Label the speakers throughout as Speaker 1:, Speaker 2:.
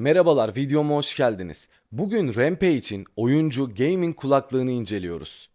Speaker 1: Merhabalar videoma hoş geldiniz. Bugün Rampage için oyuncu gaming kulaklığını inceliyoruz.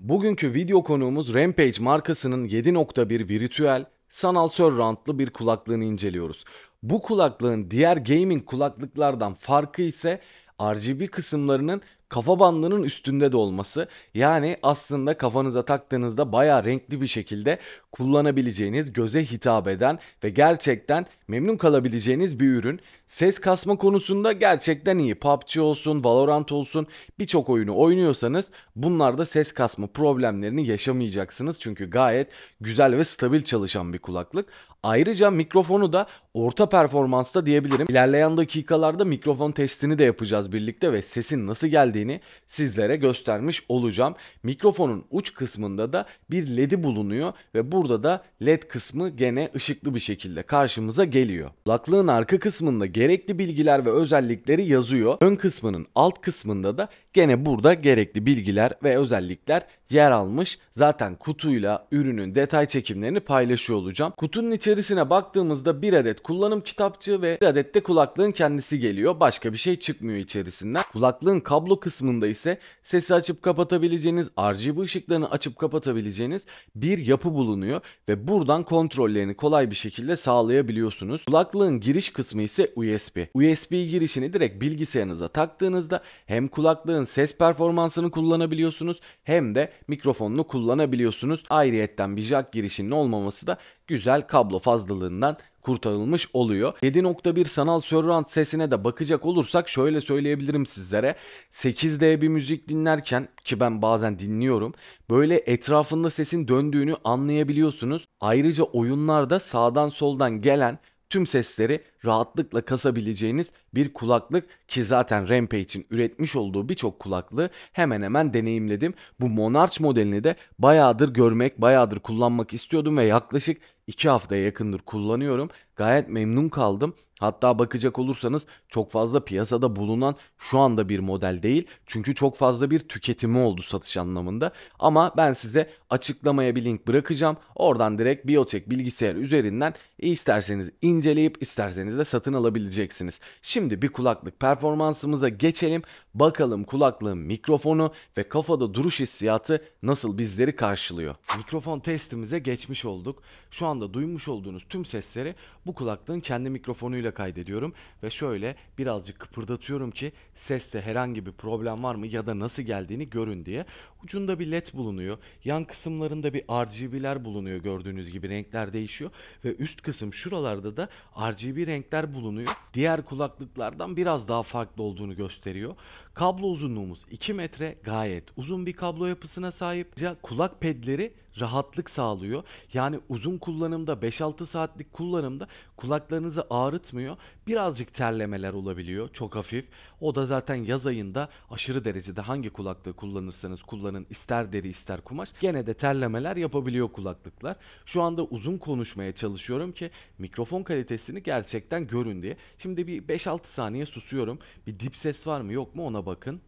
Speaker 1: Bugünkü video konuğumuz Rampage markasının 7.1 virtüel sanal surround'lı bir kulaklığını inceliyoruz. Bu kulaklığın diğer gaming kulaklıklardan farkı ise RGB kısımlarının kafa bandının üstünde de olması. Yani aslında kafanıza taktığınızda baya renkli bir şekilde kullanabileceğiniz, göze hitap eden ve gerçekten memnun kalabileceğiniz bir ürün. Ses kasma konusunda gerçekten iyi. PUBG olsun, Valorant olsun birçok oyunu oynuyorsanız bunlarda ses kasma problemlerini yaşamayacaksınız. Çünkü gayet güzel ve stabil çalışan bir kulaklık. Ayrıca mikrofonu da orta performansta diyebilirim. İlerleyen dakikalarda mikrofon testini de yapacağız birlikte ve sesin nasıl geldiği geldiğini sizlere göstermiş olacağım. Mikrofonun uç kısmında da bir ledi bulunuyor ve burada da led kısmı gene ışıklı bir şekilde karşımıza geliyor. Kulaklığın arka kısmında gerekli bilgiler ve özellikleri yazıyor. Ön kısmının alt kısmında da gene burada gerekli bilgiler ve özellikler yer almış. Zaten kutuyla ürünün detay çekimlerini paylaşıyor olacağım. Kutunun içerisine baktığımızda bir adet kullanım kitapçığı ve bir adet de kulaklığın kendisi geliyor. Başka bir şey çıkmıyor içerisinden. Kulaklığın kablo kısmında ise sesi açıp kapatabileceğiniz, RGB ışıklarını açıp kapatabileceğiniz bir yapı bulunuyor ve buradan kontrollerini kolay bir şekilde sağlayabiliyorsunuz. Kulaklığın giriş kısmı ise USB. USB girişini direkt bilgisayarınıza taktığınızda hem kulaklığın ses performansını kullanabiliyorsunuz hem de mikrofonunu kullanabiliyorsunuz. Ayrıyetten bir jack girişinin olmaması da güzel kablo fazlalığından kurtarılmış oluyor. 7.1 sanal surround sesine de bakacak olursak şöyle söyleyebilirim sizlere. 8D bir müzik dinlerken ki ben bazen dinliyorum. Böyle etrafında sesin döndüğünü anlayabiliyorsunuz. Ayrıca oyunlarda sağdan soldan gelen tüm sesleri rahatlıkla kasabileceğiniz bir kulaklık ki zaten Rempe için üretmiş olduğu birçok kulaklığı hemen hemen deneyimledim. Bu Monarch modelini de bayağıdır görmek, bayağıdır kullanmak istiyordum ve yaklaşık 2 haftaya yakındır kullanıyorum. Gayet memnun kaldım. Hatta bakacak olursanız çok fazla piyasada bulunan şu anda bir model değil. Çünkü çok fazla bir tüketimi oldu satış anlamında. Ama ben size açıklamaya bir link bırakacağım. Oradan direkt Biotech bilgisayar üzerinden isterseniz inceleyip isterseniz girdiğinizde satın alabileceksiniz. Şimdi bir kulaklık performansımıza geçelim. Bakalım kulaklığın mikrofonu ve kafada duruş hissiyatı nasıl bizleri karşılıyor. Mikrofon testimize geçmiş olduk. Şu anda duymuş olduğunuz tüm sesleri bu kulaklığın kendi mikrofonuyla kaydediyorum ve şöyle birazcık kıpırdatıyorum ki seste herhangi bir problem var mı ya da nasıl geldiğini görün diye. Ucunda bir led bulunuyor. Yan kısımlarında bir RGB'ler bulunuyor gördüğünüz gibi renkler değişiyor ve üst kısım şuralarda da RGB renk renkler bulunuyor. Diğer kulaklıklardan biraz daha farklı olduğunu gösteriyor. Kablo uzunluğumuz 2 metre gayet uzun bir kablo yapısına sahip. Kulak pedleri rahatlık sağlıyor. Yani uzun kullanımda 5-6 saatlik kullanımda kulaklarınızı ağrıtmıyor. Birazcık terlemeler olabiliyor. Çok hafif. O da zaten yaz ayında aşırı derecede hangi kulaklığı kullanırsanız kullanın ister deri ister kumaş gene de terlemeler yapabiliyor kulaklıklar. Şu anda uzun konuşmaya çalışıyorum ki mikrofon kalitesini gerçekten görün diye. Şimdi bir 5-6 saniye susuyorum. Bir dip ses var mı yok mu ona bakın.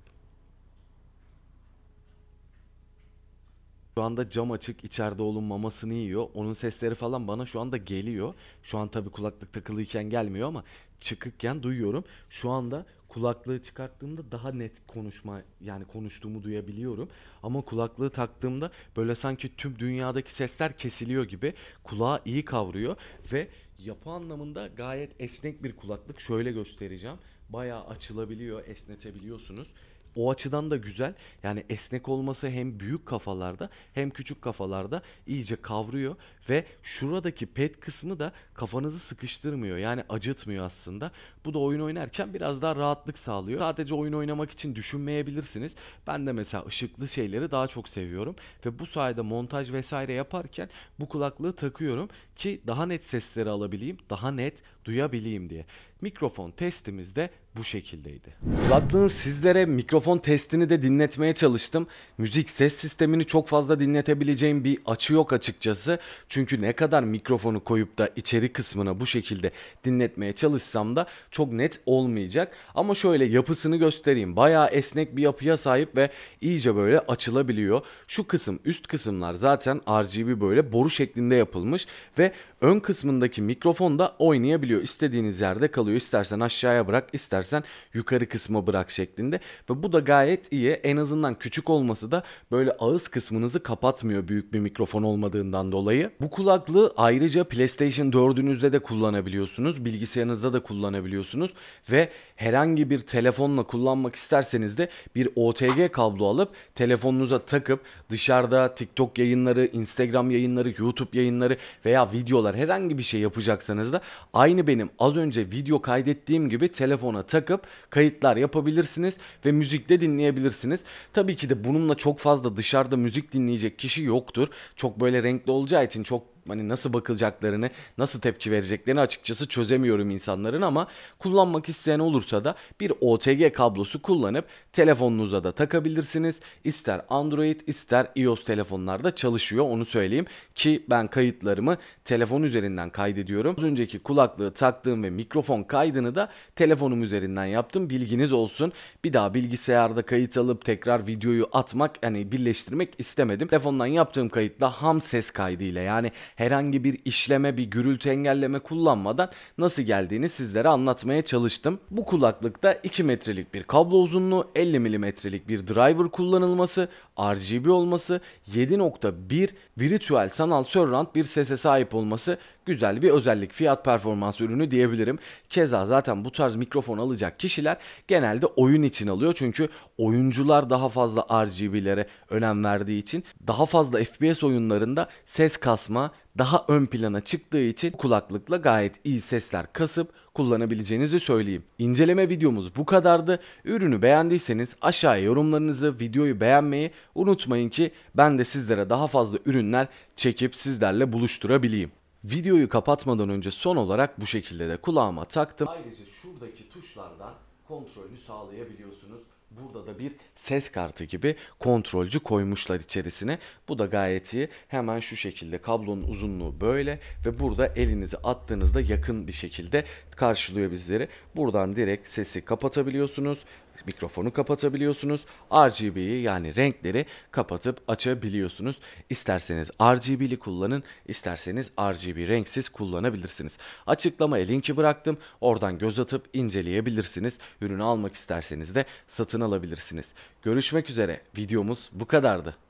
Speaker 1: Şu anda cam açık içeride olun mamasını yiyor. Onun sesleri falan bana şu anda geliyor. Şu an tabi kulaklık takılıyken gelmiyor ama çıkıkken duyuyorum. Şu anda kulaklığı çıkarttığımda daha net konuşma yani konuştuğumu duyabiliyorum. Ama kulaklığı taktığımda böyle sanki tüm dünyadaki sesler kesiliyor gibi kulağa iyi kavruyor ve yapı anlamında gayet esnek bir kulaklık. Şöyle göstereceğim bayağı açılabiliyor, esnetebiliyorsunuz o açıdan da güzel. Yani esnek olması hem büyük kafalarda hem küçük kafalarda iyice kavruyor ve şuradaki pet kısmı da kafanızı sıkıştırmıyor. Yani acıtmıyor aslında. Bu da oyun oynarken biraz daha rahatlık sağlıyor. Sadece oyun oynamak için düşünmeyebilirsiniz. Ben de mesela ışıklı şeyleri daha çok seviyorum ve bu sayede montaj vesaire yaparken bu kulaklığı takıyorum ki daha net sesleri alabileyim, daha net duyabileyim diye. Mikrofon testimizde bu şekildeydi. Kulaklığın sizlere mikrofon testini de dinletmeye çalıştım. Müzik ses sistemini çok fazla dinletebileceğim bir açı yok açıkçası. Çünkü ne kadar mikrofonu koyup da içeri kısmına bu şekilde dinletmeye çalışsam da çok net olmayacak. Ama şöyle yapısını göstereyim. Bayağı esnek bir yapıya sahip ve iyice böyle açılabiliyor. Şu kısım üst kısımlar zaten RGB böyle boru şeklinde yapılmış ve ön kısmındaki mikrofon da oynayabiliyor. İstediğiniz yerde kalıyor. İstersen aşağıya bırak, ister istersen yukarı kısma bırak şeklinde. Ve bu da gayet iyi. En azından küçük olması da böyle ağız kısmınızı kapatmıyor büyük bir mikrofon olmadığından dolayı. Bu kulaklığı ayrıca PlayStation 4'ünüzde de kullanabiliyorsunuz. Bilgisayarınızda da kullanabiliyorsunuz. Ve herhangi bir telefonla kullanmak isterseniz de bir OTG kablo alıp telefonunuza takıp dışarıda TikTok yayınları, Instagram yayınları, YouTube yayınları veya videolar herhangi bir şey yapacaksanız da aynı benim az önce video kaydettiğim gibi telefona takıp kayıtlar yapabilirsiniz ve müzik de dinleyebilirsiniz. Tabii ki de bununla çok fazla dışarıda müzik dinleyecek kişi yoktur. Çok böyle renkli olacağı için çok hani nasıl bakılacaklarını, nasıl tepki vereceklerini açıkçası çözemiyorum insanların ama kullanmak isteyen olursa da bir OTG kablosu kullanıp telefonunuza da takabilirsiniz. İster Android ister iOS telefonlarda çalışıyor onu söyleyeyim ki ben kayıtlarımı telefon üzerinden kaydediyorum. Az önceki kulaklığı taktığım ve mikrofon kaydını da telefonum üzerinden yaptım. Bilginiz olsun. Bir daha bilgisayarda kayıt alıp tekrar videoyu atmak yani birleştirmek istemedim. Telefondan yaptığım kayıtla ham ses kaydıyla yani herhangi bir işleme, bir gürültü engelleme kullanmadan nasıl geldiğini sizlere anlatmaya çalıştım. Bu kulaklıkta 2 metrelik bir kablo uzunluğu, 50 milimetrelik bir driver kullanılması, RGB olması, 7.1 virtual sanal surround bir sese sahip olması güzel bir özellik fiyat performans ürünü diyebilirim. Keza zaten bu tarz mikrofon alacak kişiler genelde oyun için alıyor. Çünkü oyuncular daha fazla RGB'lere önem verdiği için daha fazla FPS oyunlarında ses kasma, daha ön plana çıktığı için kulaklıkla gayet iyi sesler kasıp kullanabileceğinizi söyleyeyim. İnceleme videomuz bu kadardı. Ürünü beğendiyseniz aşağıya yorumlarınızı, videoyu beğenmeyi unutmayın ki ben de sizlere daha fazla ürünler çekip sizlerle buluşturabileyim. Videoyu kapatmadan önce son olarak bu şekilde de kulağıma taktım. Ayrıca şuradaki tuşlardan kontrolünü sağlayabiliyorsunuz. Burada da bir ses kartı gibi kontrolcü koymuşlar içerisine. Bu da gayet iyi. Hemen şu şekilde kablonun uzunluğu böyle ve burada elinizi attığınızda yakın bir şekilde karşılıyor bizleri. Buradan direkt sesi kapatabiliyorsunuz mikrofonu kapatabiliyorsunuz. RGB'yi yani renkleri kapatıp açabiliyorsunuz. İsterseniz RGB'li kullanın, isterseniz RGB renksiz kullanabilirsiniz. Açıklamaya linki bıraktım. Oradan göz atıp inceleyebilirsiniz. Ürünü almak isterseniz de satın alabilirsiniz. Görüşmek üzere. Videomuz bu kadardı.